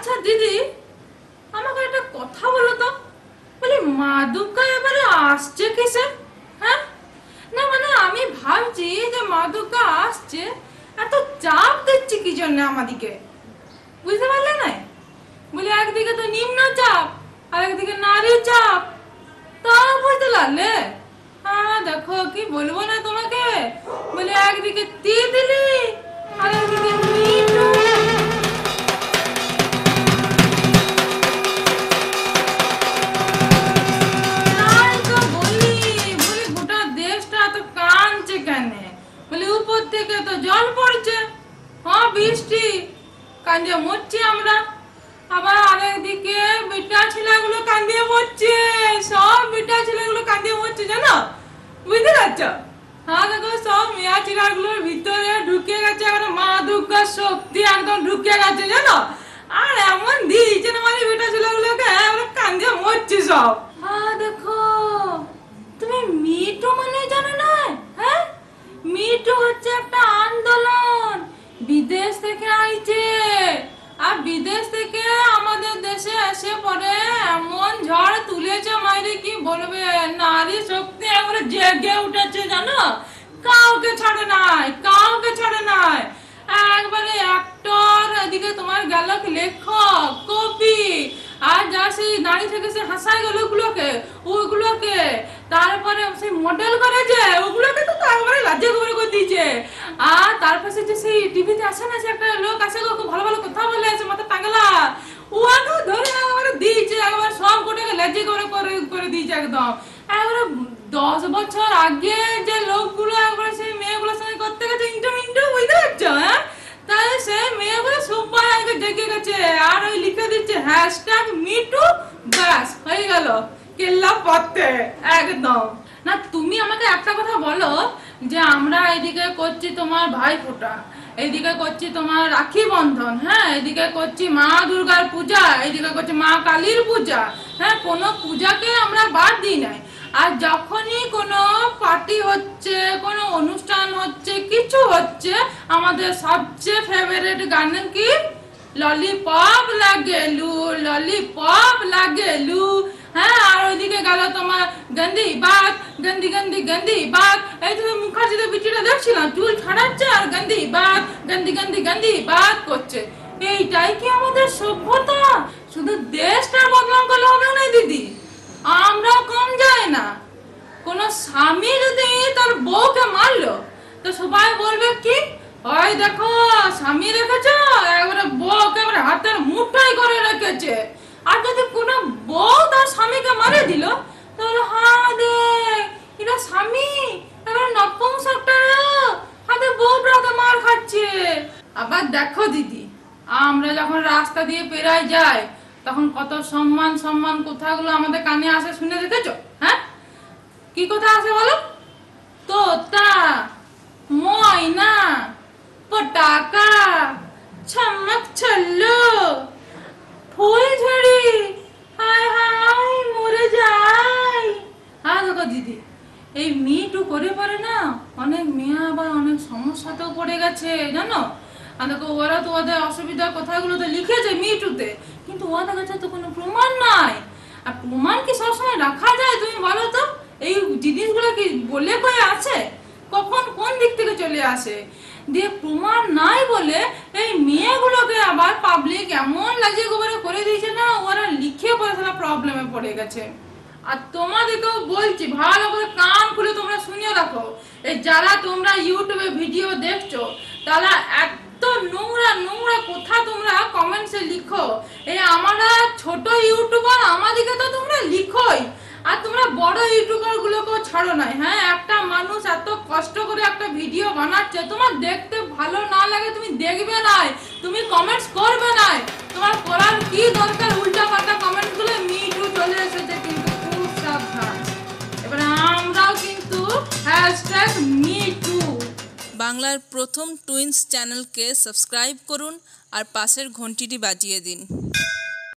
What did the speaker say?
আচ্ছা দিদি আমাকে একটা কথা বলো তো বলি মাদুকা এবারে আসছে কিসে হ্যাঁ না মানে আমি ভাবছি যে মাদুকা আসছে এত চাপ দিচ্ছে কি জন্য আমাদিকে বুঝতে পারলে না বলি একদিকে তো নিম্ন চাপ আর একদিকে নারী চাপ তা বুঝতে লাগলে হ্যাঁ দেখো কি বলবো না তোমাকে বলি একদিকে তিদিলি দিলি বৃষ্টি কাঁদিয়ে মরছি আমরা আবার আরেক দিকে বিটা ছেলেগুলো কান্দিয়ে মরছে সব বিটা ছেলেগুলো কান্দিয়ে মরছে জানো বুঝতে পারছো হ্যাঁ দেখো সব মেয়া ছেলেগুলোর ভিতরে ঢুকে গেছে আর মা দুর্গার শক্তি একদম ঢুকে গেছে জানো আর এমন দিয়েছে না মানে বিটা ছেলেগুলোকে আমরা হ্যাঁ, কান্দিয়ে মরছি সব হ্যাঁ দেখো তুমি মিটু মানে জানো না হ্যাঁ মিটু হচ্ছে হয়েছে মাইরে কি বলবে নারী শক্তি একবারে জেগে উঠেছে জানো কাউকে ছাড়ে নাই কাউকে ছাড়ে নাই একবারে অ্যাক্টর এদিকে তোমার গেল লেখক কবি আর যা সেই দাঁড়িয়ে থেকে সে হাসায় গেল ওগুলোকে ওগুলোকে তারপরে সে মডেল করেছে ওগুলোকে তো তারপরে লজ্জা করে করে দিয়েছে আর তারপরে সে যে সেই টিভিতে আসে না সে একটা লোক লেজি করে করে করে দিয়েছে একদম একবারে দশ বছর আগে যে লোকগুলো একবারে সেই মেয়েগুলোর সঙ্গে করতে গেছে ইন্টার ইন্টার বুঝতে পারছো হ্যাঁ তাহলে সে মেয়েগুলো সুপার আগে জেগে গেছে আর ওই লিখে দিচ্ছে হ্যাশট্যাগ মিটু ব্যাস হয়ে গেল কেল্লা পথে একদম না তুমি আমাকে একটা কথা বলো যে আমরা এদিকে করছি তোমার ভাই ফোটা এদিকে করছি তোমার রাখি বন্ধন হ্যাঁ এদিকে করছি মা দুর্গার পূজা এদিকে করছি মা কালীর পূজা হ্যাঁ কোনো পূজাকে আমরা বাদ দিই নাই আর যখনই কোনো পার্টি হচ্ছে কোনো অনুষ্ঠান হচ্ছে কিছু হচ্ছে আমাদের সবচেয়ে ফেভারিট গান কি ললিপপ লাগে লু ললিপপ লাগে লু হ্যাঁ আর ওইদিকে গেল তোমার গন্দি বাত গন্দি গন্দি গন্দি বাত এই তুমি মুখার্জিদের বিচিটা দেখছিলাম চুল ছাড়াচ্ছে আর গন্দি বাত গান্ধী গান্ধী গান্ধী বাদ করছে এইটাই কি আমাদের সভ্যতা শুধু দেশটা বদনাম করলে হবে না দিদি আমরাও কম যায় না কোন স্বামী যদি তার বউকে মারলো তো সবাই বলবে কি ওই দেখো স্বামী রেখেছে একবারে বউকে একবারে হাতের মুঠাই করে রেখেছে আর যদি কোনো বউ তার স্বামীকে মারে দিল তাহলে হ্যাঁ দে এটা স্বামী আবার দেখো দিদি আমরা যখন রাস্তা দিয়ে পেরায় যাই তখন কত সম্মান সম্মান কথাগুলো আমাদের কানে আসে শুনে দেখেছ হ্যাঁ কি কথা আসে বলো তোতা ময়না পটাকা ছমক ছল্লো ফুল ঝড়ি হায় হায় মরে যাই হ্যাঁ দেখো দিদি এই মিটু করে পারে না অনেক মেয়ে আবার অনেক সমস্যাতেও পড়ে গেছে জানো আমাকে ওরা তো ওদের অসুবিধার কথাগুলো তো লিখেছে মিটুতে কিন্তু ওদের কাছে তো কোনো প্রমাণ নাই আর প্রমাণ কি সবসময় রাখা যায় তুমি বলো তো এই জিনিসগুলো কি বলে কয়ে আছে কখন কোন দিক থেকে চলে আসে দিয়ে প্রমাণ নাই বলে এই মেয়েগুলোকে আবার পাবলিক এমন লাগিয়ে গোবরে করে দিয়েছে না ওরা লিখে পড়ে তারা প্রবলেমে পড়ে গেছে আর তোমাদেরকেও বলছি ভালো করে কান খুলে তোমরা শুনিয়ে রাখো এই যারা তোমরা ইউটিউবে ভিডিও দেখছো তারা লিখো এই আমরা ছোট ইউটিউবার আমাদেরকে তো তোমরা লিখোই আর তোমরা বড় ইউটিউবার গুলোকেও ছাড়ো নাই হ্যাঁ একটা মানুষ এত কষ্ট করে একটা ভিডিও বানাচ্ছে তোমার দেখতে ভালো না লাগে তুমি দেখবে নাই তুমি কমেন্টস করবে নাই তোমার করার কি দরকার উল্টা পাল্টা কমেন্ট গুলো মিটু চলে এসেছে কিন্তু খুব সাবধান এবার আমরাও কিন্তু হ্যাশট্যাগ বাংলার প্রথম টুইন্স চ্যানেলকে সাবস্ক্রাইব করুন আর পাশের ঘন্টিটি বাজিয়ে দিন